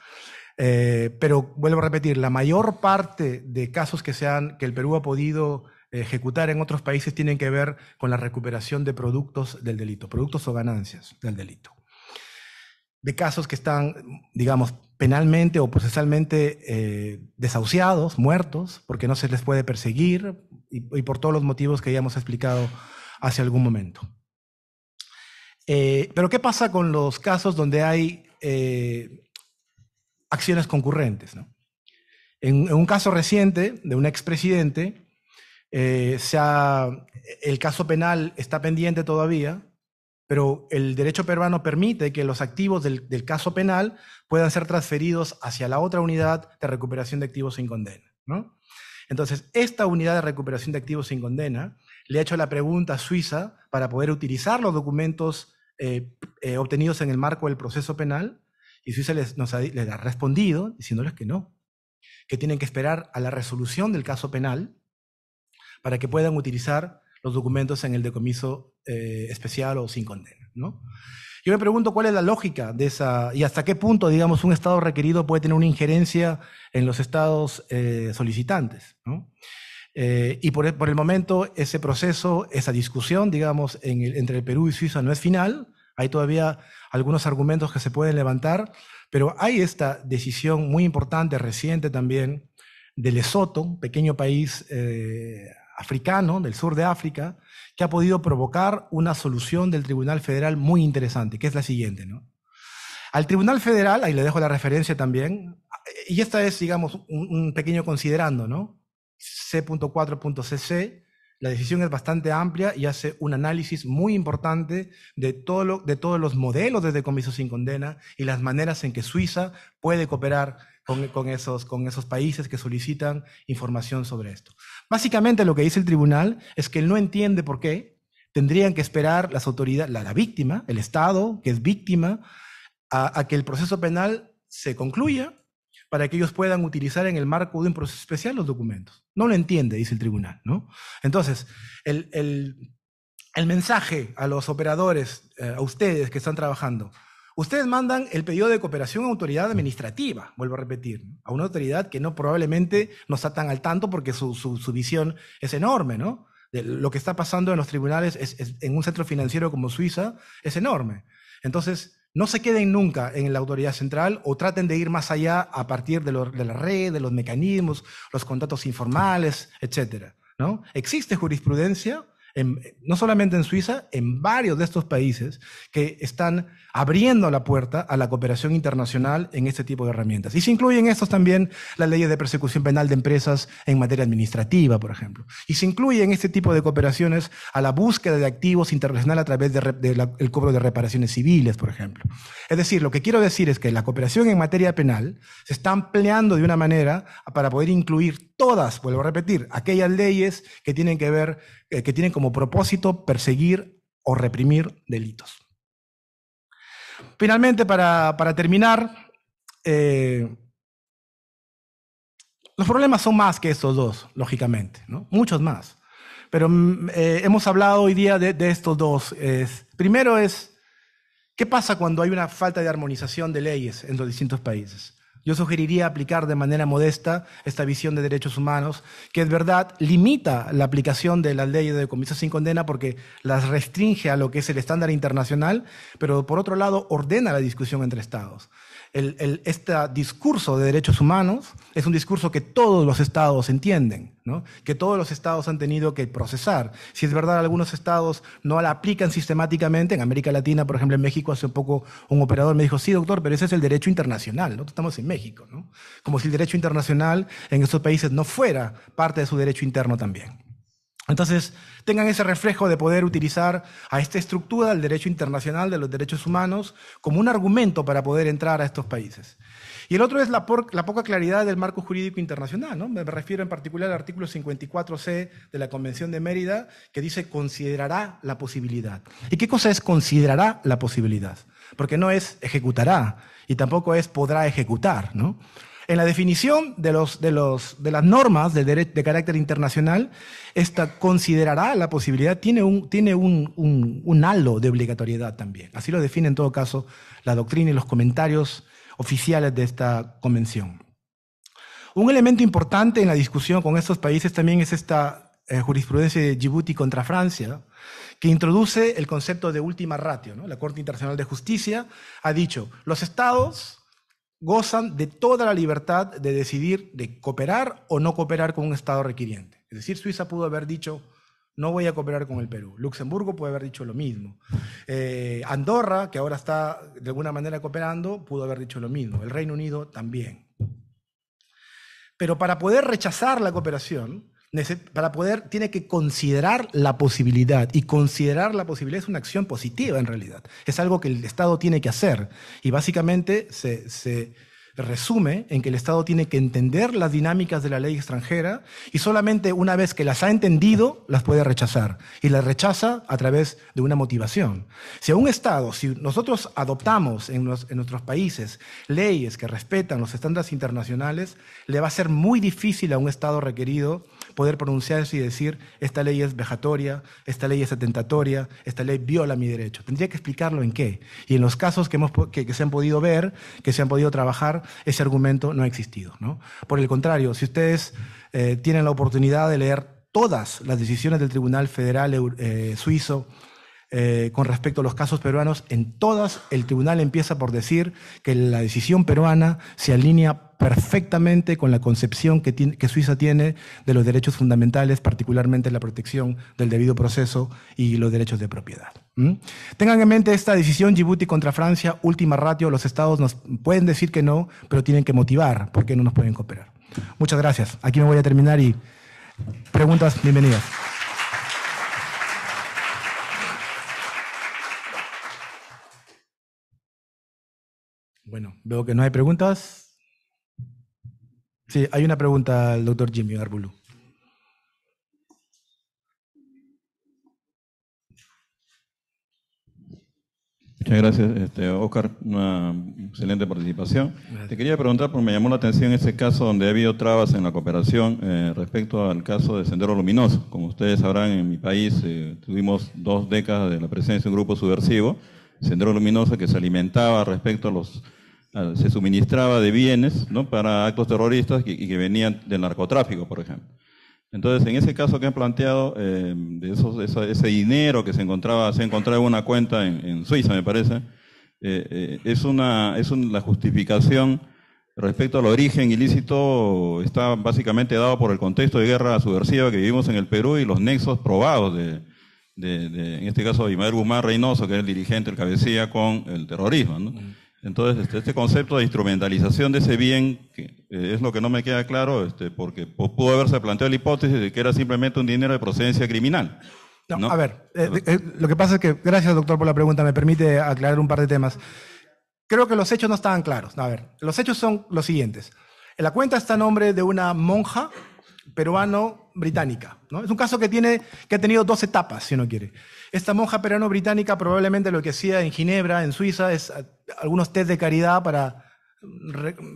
Eh, pero vuelvo a repetir, la mayor parte de casos que, sean que el Perú ha podido ejecutar en otros países tienen que ver con la recuperación de productos del delito, productos o ganancias del delito. De casos que están, digamos, penalmente o procesalmente eh, desahuciados, muertos, porque no se les puede perseguir y, por todos los motivos que ya hemos explicado hace algún momento. Eh, pero ¿qué pasa con los casos donde hay eh, acciones concurrentes? En, en un caso reciente de un expresidente, eh, sea, el caso penal está pendiente todavía, pero el derecho peruano permite que los activos del, caso penal puedan ser transferidos hacia la otra unidad de recuperación de activos sin condena. ¿no? Entonces, esta unidad de recuperación de activos sin condena le ha hecho la pregunta a Suiza para poder utilizar los documentos eh, eh, obtenidos en el marco del proceso penal, y Suiza les, nos les ha respondido diciéndoles que no, que tienen que esperar a la resolución del caso penal para que puedan utilizar los documentos en el decomiso eh, especial o sin condena. ¿no? Yo me pregunto cuál es la lógica de esa y hasta qué punto, digamos, un Estado requerido puede tener una injerencia en los Estados eh, solicitantes. ¿no? Eh, y por, el, momento ese proceso, esa discusión, digamos, en el, entre el Perú y Suiza no es final. Hay todavía algunos argumentos que se pueden levantar, pero hay esta decisión muy importante, reciente también, de Lesoto, pequeño país eh, africano del sur de África que ha podido provocar una solución del Tribunal Federal muy interesante, que es la siguiente. ¿no? Al Tribunal Federal, ahí le dejo la referencia también, y esta es, digamos, un, pequeño considerando, ¿no? C.4.cc la decisión es bastante amplia y hace un análisis muy importante de, todos los modelos de decomiso sin condena y las maneras en que Suiza puede cooperar con, esos, países que solicitan información sobre esto. Básicamente lo que dice el tribunal es que él no entiende por qué tendrían que esperar las autoridades, la, víctima, el Estado, que es víctima, a que el proceso penal se concluya para que ellos puedan utilizar en el marco de un proceso especial los documentos. No lo entiende, dice el tribunal. ¿no? Entonces, el, mensaje a los operadores, eh, a ustedes que están trabajando, ustedes mandan el pedido de cooperación a autoridad administrativa, vuelvo a repetir, a una autoridad que no probablemente no está tan al tanto porque su, visión es enorme, ¿no? lo que está pasando en los tribunales en un centro financiero como Suiza es enorme. Entonces, no se queden nunca en la autoridad central o traten de ir más allá a partir de, la red, de los mecanismos, los contratos informales, etc. ¿no? Existe jurisprudencia, no solamente en Suiza, en varios de estos países que están abriendo la puerta a la cooperación internacional en este tipo de herramientas. Y se incluyen estos también las leyes de persecución penal de empresas en materia administrativa, por ejemplo. Y se incluyen este tipo de cooperaciones a la búsqueda de activos internacional a través del cobro de reparaciones civiles, por ejemplo. Es decir, lo que quiero decir es que la cooperación en materia penal se está ampliando de una manera para poder incluir todas, vuelvo a repetir, aquellas leyes que tienen que ver, eh, que tienen como propósito perseguir o reprimir delitos. Finalmente, para, terminar, eh, los problemas son más que estos dos, lógicamente, ¿no? muchos más. Pero mm, eh, hemos hablado hoy día de, estos dos. primero es, ¿qué pasa cuando hay una falta de armonización de leyes en los distintos países? Yo sugeriría aplicar de manera modesta esta visión de derechos humanos, que es verdad, limita la aplicación de la ley de comisión sin condena porque las restringe a lo que es el estándar internacional, pero por otro lado ordena la discusión entre Estados este discurso de derechos humanos es un discurso que todos los estados entienden, que todos los estados han tenido que procesar. Si es verdad, algunos estados no la aplican sistemáticamente. En América Latina, por ejemplo, en México, hace un poco un operador me dijo, sí, doctor, pero ese es el derecho internacional, nosotros estamos en México. Como si el derecho internacional en esos países no fuera parte de su derecho interno también. Entonces, tengan ese reflejo de poder utilizar a esta estructura del derecho internacional de los derechos humanos como un argumento para poder entrar a estos países. Y el otro es la, poca claridad del marco jurídico internacional. Me refiero en particular al artículo 54C de la Convención de Mérida, que dice considerará la posibilidad. ¿Y qué cosa es considerará la posibilidad? Porque no es ejecutará y tampoco es podrá ejecutar. ¿no? En la definición de, las normas de, carácter internacional, esta considerará la posibilidad, tiene, un, tiene un, halo de obligatoriedad también. Así lo define en todo caso la doctrina y los comentarios oficiales de esta convención. Un elemento importante en la discusión con estos países también es esta eh, jurisprudencia de Djibouti contra Francia, que introduce el concepto de última ratio. La Corte Internacional de Justicia ha dicho, los estados gozan de toda la libertad de decidir de cooperar o no cooperar con un Estado requiriente. Es decir, Suiza pudo haber dicho, no voy a cooperar con el Perú. Luxemburgo puede haber dicho lo mismo. Eh, Andorra, que ahora está de alguna manera cooperando, pudo haber dicho lo mismo. El Reino Unido también. Pero para poder rechazar la cooperación, para poder, tiene que considerar la posibilidad. Y considerar la posibilidad es una acción positiva en realidad. Es algo que el Estado tiene que hacer. Y básicamente se, resume en que el Estado tiene que entender las dinámicas de la ley extranjera y solamente una vez que las ha entendido, las puede rechazar. Y las rechaza a través de una motivación. Si a un Estado, si nosotros adoptamos en nuestros países leyes que respetan los estándares internacionales, le va a ser muy difícil a un Estado requerido poder pronunciarse y decir, esta ley es vejatoria, esta ley es atentatoria, esta ley viola mi derecho. Tendría que explicarlo en qué. Y en los casos que, hemos, que, se han podido ver, que se han podido trabajar, ese argumento no ha existido. ¿no? Por el contrario, si ustedes eh, tienen la oportunidad de leer todas las decisiones del Tribunal Federal eh, Suizo, eh, con respecto a los casos peruanos, en todas el tribunal empieza por decir que la decisión peruana se alinea perfectamente con la concepción que, Suiza tiene de los derechos fundamentales, particularmente la protección del debido proceso y los derechos de propiedad. Tengan en mente esta decisión Djibouti contra Francia, última ratio, los estados nos pueden decir que no, pero tienen que motivar por qué no nos pueden cooperar. Muchas gracias. Aquí me voy a terminar y preguntas, bienvenidas. Bueno, veo que no hay preguntas. Sí, hay una pregunta al doctor Jimmy Arbulu. Muchas gracias, este, Oscar. Una excelente participación. Te quería preguntar, porque me llamó la atención ese caso donde ha habido trabas en la cooperación eh, respecto al caso de Sendero Luminoso. Como ustedes sabrán, en mi país eh, tuvimos dos décadas de la presencia de un grupo subversivo, Sendero Luminoso, que se alimentaba respecto a los Ah, se suministraba de bienes para actos terroristas y, que venían del narcotráfico, por ejemplo. Entonces, en ese caso que han planteado, eh, ese dinero que se encontraba, se encontraba una cuenta en, Suiza, me parece, eh, eh, es una la justificación respecto al origen ilícito está básicamente dado por el contexto de guerra subversiva que vivimos en el Perú y los nexos probados de, en este caso, Imael Guzmán Reynoso, que era el dirigente, el cabecilla con el terrorismo. ¿no? Entonces, este, este, concepto de instrumentalización de ese bien eh, es lo que no me queda claro, este, porque pudo haberse planteado la hipótesis de que era simplemente un dinero de procedencia criminal. No, a ver, eh, eh, lo que pasa es que, gracias doctor por la pregunta, me permite aclarar un par de temas. Creo que los hechos no estaban claros. A ver, los hechos son los siguientes. En la cuenta está el nombre de una monja peruano-británica. ¿no? Es un caso que, tiene, que ha tenido dos etapas, si uno quiere. Esta monja perano-británica probablemente lo que hacía en Ginebra, en Suiza, es ah, algunos test de caridad para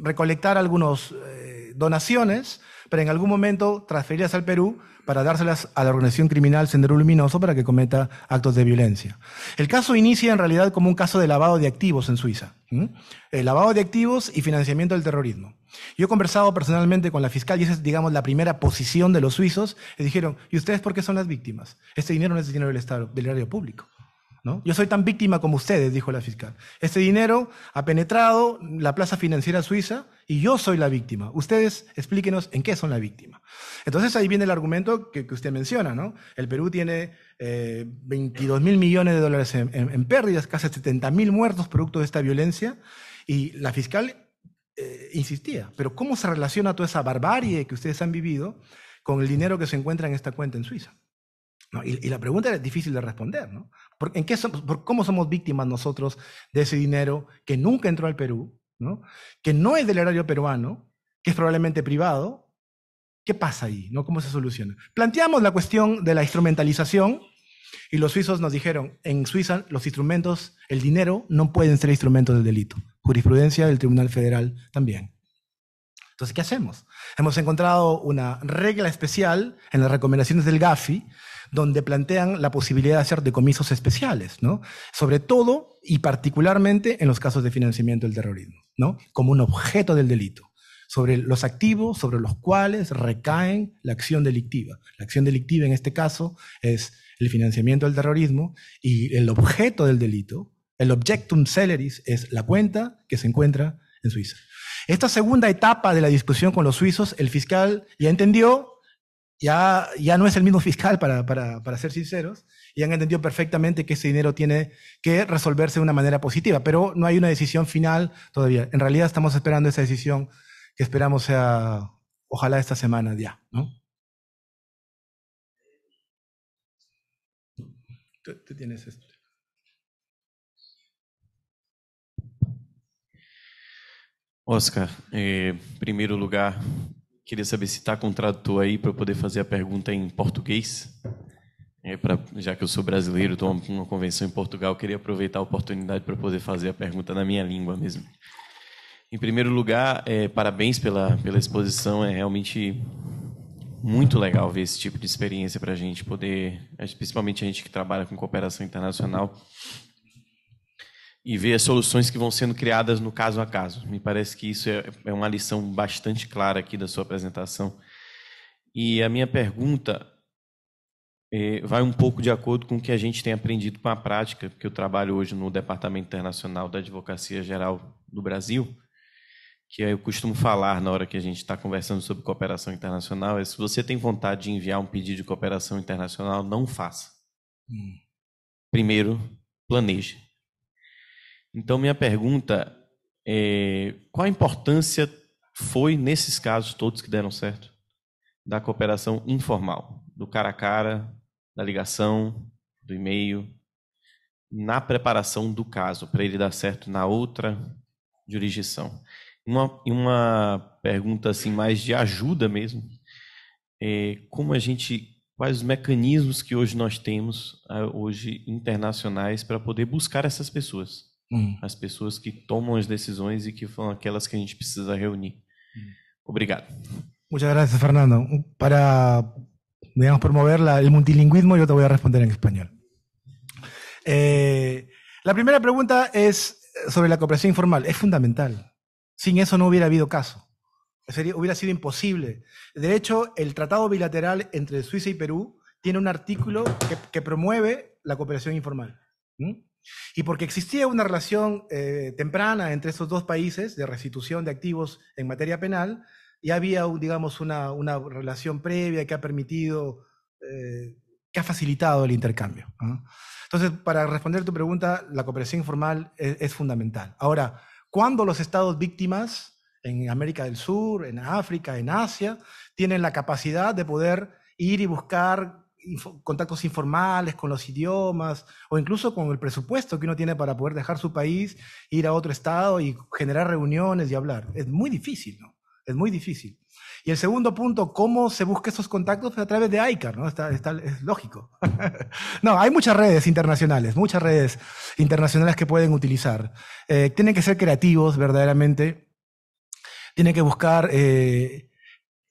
recolectar algunas eh, donaciones pero en algún momento transferidas al Perú para dárselas a la organización criminal Sendero Luminoso para que cometa actos de violencia. El caso inicia en realidad como un caso de lavado de activos en Suiza. El eh, lavado de activos y financiamiento del terrorismo. Yo he conversado personalmente con la fiscal y esa es, digamos, la primera posición de los suizos. Y dijeron, ¿y ustedes por qué son las víctimas? Este dinero no es dinero del Estado, del erario público. Yo soy tan víctima como ustedes, dijo la fiscal. Este dinero ha penetrado la plaza financiera suiza y yo soy la víctima. Ustedes explíquenos en qué son la víctima. Entonces ahí viene el argumento que, usted menciona, ¿no? El Perú tiene 22 eh, mil millones de dólares en, pérdidas, casi 70 mil muertos producto de esta violencia y la fiscal eh, insistía, pero ¿cómo se relaciona toda esa barbarie que ustedes han vivido con el dinero que se encuentra en esta cuenta en Suiza? Y, la pregunta es difícil de responder, ¿no? ¿Por, qué somos, por ¿Cómo somos víctimas nosotros de ese dinero que nunca entró al Perú, ¿no? que no es del erario peruano, que es probablemente privado? ¿Qué pasa ahí? ¿no? ¿Cómo se soluciona? Planteamos la cuestión de la instrumentalización y los suizos nos dijeron, en Suiza los instrumentos, el dinero, no pueden ser instrumentos del delito. Jurisprudencia del Tribunal Federal también. Entonces, ¿qué hacemos? Hemos encontrado una regla especial en las recomendaciones del GAFI donde plantean la posibilidad de hacer decomisos especiales, ¿no? Sobre todo y particularmente en los casos de financiamiento del terrorismo, ¿no? Como un objeto del delito sobre los activos sobre los cuales recaen la acción delictiva. La acción delictiva en este caso es el financiamiento del terrorismo y el objeto del delito, el objectum celeris, es la cuenta que se encuentra en Suiza. Esta segunda etapa de la discusión con los suizos, el fiscal ya entendió ya, ya no es el mismo fiscal, para, para, ser sinceros, y han entendido perfectamente que ese dinero tiene que resolverse de una manera positiva, pero no hay una decisión final todavía. En realidad estamos esperando esa decisión que esperamos sea, ojalá esta semana ya, ¿no? Tú, Oscar, en eh, primer lugar, Queria saber se está com o tradutor aí para poder fazer a pergunta em português. É pra, já que eu sou brasileiro, estou numa convenção em Portugal, queria aproveitar a oportunidade para poder fazer a pergunta na minha língua mesmo. Em primeiro lugar, é, parabéns pela, pela exposição, é realmente muito legal ver esse tipo de experiência para a gente poder, principalmente a gente que trabalha com cooperação internacional, e ver as soluções que vão sendo criadas no caso a caso. Me parece que isso é, é uma lição bastante clara aqui da sua apresentação. E a minha pergunta é, vai um pouco de acordo com o que a gente tem aprendido com a prática, porque eu trabalho hoje no Departamento Internacional da Advocacia Geral do Brasil, que eu costumo falar na hora que a gente está conversando sobre cooperação internacional, é se você tem vontade de enviar um pedido de cooperação internacional, não faça. Hum. Primeiro, planeje. Então, minha pergunta é: qual a importância foi nesses casos todos que deram certo da cooperação informal, do cara a cara, da ligação, do e-mail, na preparação do caso, para ele dar certo na outra jurisdição? Uma, uma pergunta assim mais de ajuda mesmo. É, como a gente quais os mecanismos que hoje nós temos ah, hoje internacionais para poder buscar essas pessoas las personas que toman las decisiones y e que son aquellas que a gente precisa reunir. Obrigado. Muchas gracias, Fernando. Para, digamos, promover el multilingüismo, yo te voy a responder en español. Eh, la primera pregunta es sobre la cooperación informal. Es fundamental. Sin eso no hubiera habido caso. Sería, hubiera sido imposible. De hecho, el tratado bilateral entre Suiza y Perú tiene un artículo que, promueve la cooperación informal. ¿Mm? Y porque existía una relación eh, temprana entre esos dos países de restitución de activos en materia penal, y había, digamos, una, relación previa que ha permitido, eh, que ha facilitado el intercambio. Entonces, para responder tu pregunta, la cooperación informal es, es fundamental. Ahora, ¿cuándo los estados víctimas en América del Sur, en África, en Asia, tienen la capacidad de poder ir y buscar contactos informales con los idiomas o incluso con el presupuesto que uno tiene para poder dejar su país, ir a otro estado y generar reuniones y hablar. Es muy difícil, ¿no? Es muy difícil. Y el segundo punto, ¿cómo se buscan esos contactos? A través de ICAR, ¿no? Está, es lógico. no, hay muchas redes internacionales, muchas redes internacionales que pueden utilizar. Eh, tienen que ser creativos, verdaderamente. Tienen que buscar eh,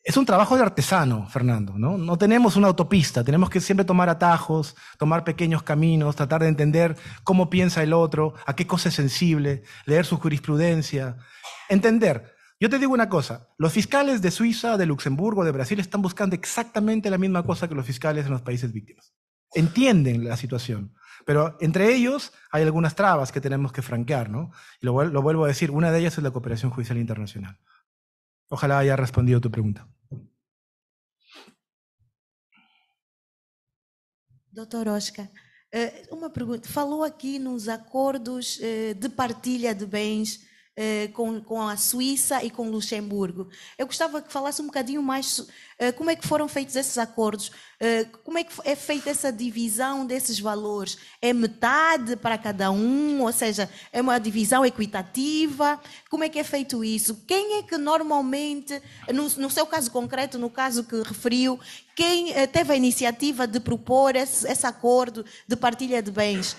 es un trabajo de artesano, Fernando, ¿no? No tenemos una autopista, tenemos que siempre tomar atajos, tomar pequeños caminos, tratar de entender cómo piensa el otro, a qué cosa es sensible, leer su jurisprudencia, entender. Yo te digo una cosa, los fiscales de Suiza, de Luxemburgo, de Brasil están buscando exactamente la misma cosa que los fiscales en los países víctimas. Entienden la situación, pero entre ellos hay algunas trabas que tenemos que franquear, ¿no? Y lo vuelvo a decir, una de ellas es la cooperación judicial internacional. Ojalá haya respondido tu pregunta. Doutor Oscar, eh, uma pergunta. Falou aqui nos acordos eh, de partilha de bens eh, com, com a Suíça e com Luxemburgo. Eu gostava que falasse um bocadinho mais eh, como é que foram feitos esses acordos? Eh, como é que é feita essa divisão desses valores? É metade para cada um, ou seja, é uma divisão equitativa? Como é que é feito isso? Quem é que normalmente, no, no seu caso concreto, no caso que referiu, quem eh, teve a iniciativa de propor esse, esse acordo de partilha de bens?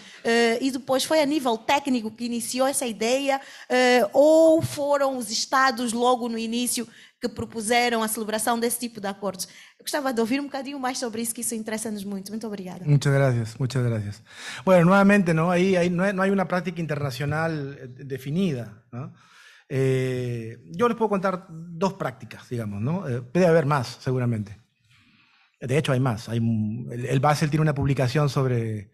E depois foi a nível técnico que iniciou essa ideia? Ou foram os Estados logo no início que la a de desse tipo de acuerdos. Me gostava de ouvir um bocadinho mais sobre eso, que isso interessa-nos muito. Muito Muchas gracias, muchas gracias. Bueno, nuevamente, ¿no? Ahí, no, hay, una práctica internacional eh, definida, eh, yo les puedo contar dos prácticas, digamos, ¿no? Eh, puede haber más, seguramente. De hecho, hay más. Hay, el Basel tiene una publicación sobre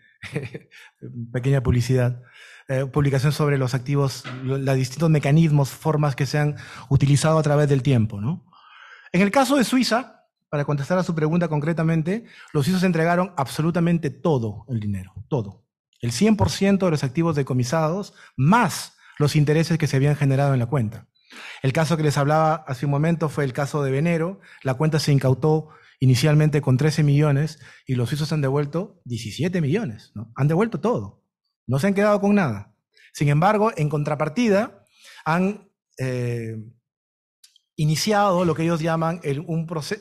pequeña publicidad eh, publicación sobre los activos, los distintos mecanismos, formas que se han utilizado a través del tiempo. En el caso de Suiza, para contestar a su pregunta concretamente, los suizos entregaron absolutamente todo el dinero, todo. El 100% de los activos decomisados, más los intereses que se habían generado en la cuenta. El caso que les hablaba hace un momento fue el caso de Venero. La cuenta se incautó inicialmente con 13 millones y los suizos han devuelto 17 millones. ¿no? Han devuelto todo. No se han quedado con nada. Sin embargo, en contrapartida, han eh, iniciado lo que ellos llaman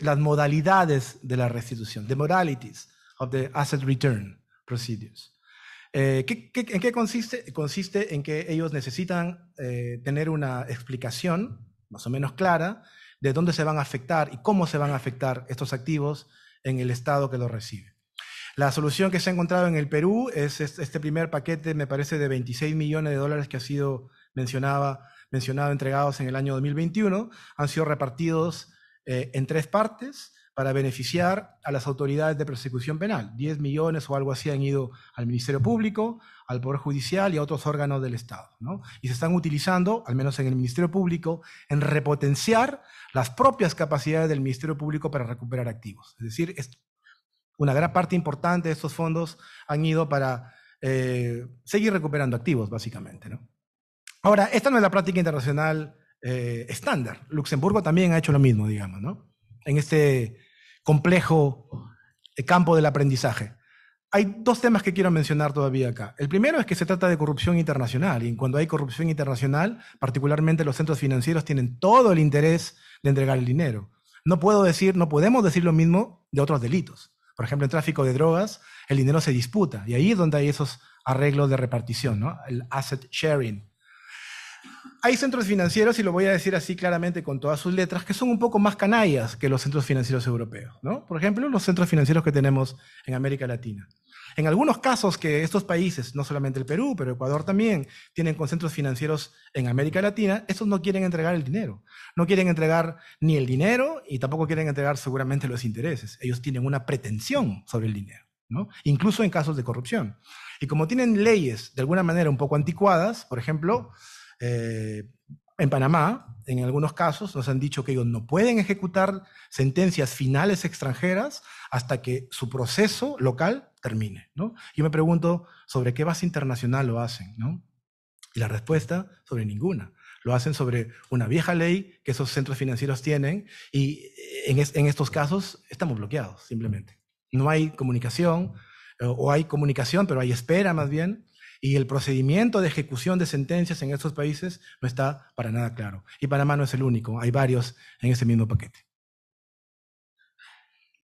las modalidades de la restitución, the modalities of the asset return procedures. Eh, en qué consiste? Consiste en que ellos necesitan eh, tener una explicación más o menos clara de dónde se van a afectar y cómo se van a afectar estos activos en el estado que los recibe. La solución que se ha encontrado en el Perú es este primer paquete, me parece, de 26 millones de dólares que ha sido mencionaba, mencionado, entregados en el año 2021. Han sido repartidos eh, en tres partes para beneficiar a las autoridades de persecución penal. 10 millones o algo así han ido al Ministerio Público, al Poder Judicial y a otros órganos del Estado. Y se están utilizando, al menos en el Ministerio Público, en repotenciar las propias capacidades del Ministerio Público para recuperar activos. Es decir, es una gran parte importante de estos fondos han ido para eh, seguir recuperando activos, básicamente. Ahora, esta no es la práctica internacional eh, estándar. Luxemburgo también ha hecho lo mismo, digamos, en este complejo eh, campo del aprendizaje. Hay dos temas que quiero mencionar todavía acá. El primero es que se trata de corrupción internacional y cuando hay corrupción internacional, particularmente los centros financieros tienen todo el interés de entregar el dinero. No puedo decir, no podemos decir lo mismo de otros delitos por ejemplo, en tráfico de drogas, el dinero se disputa. Y ahí es donde hay esos arreglos de repartición, ¿no? el asset sharing. Hay centros financieros, y lo voy a decir así claramente con todas sus letras, que son un poco más canallas que los centros financieros europeos. Por ejemplo, los centros financieros que tenemos en América Latina. En algunos casos que estos países, no solamente el Perú, pero Ecuador también, tienen concentros financieros en América Latina, estos no quieren entregar el dinero. No quieren entregar ni el dinero y tampoco quieren entregar seguramente los intereses. Ellos tienen una pretensión sobre el dinero, incluso en casos de corrupción. Y como tienen leyes de alguna manera un poco anticuadas, por ejemplo, eh, en Panamá, en algunos casos, nos han dicho que ellos no pueden ejecutar sentencias finales extranjeras hasta que su proceso local termine. ¿no? Yo me pregunto sobre qué base internacional lo hacen. ¿no? Y la respuesta, sobre ninguna. Lo hacen sobre una vieja ley que esos centros financieros tienen y eh, en, en estos casos estamos bloqueados simplemente. No hay comunicación eh, o hay comunicación, pero hay espera más bien y el procedimiento de ejecución de sentencias en estos países no está para nada claro. Y Panamá no es el único, hay varios en ese mismo paquete.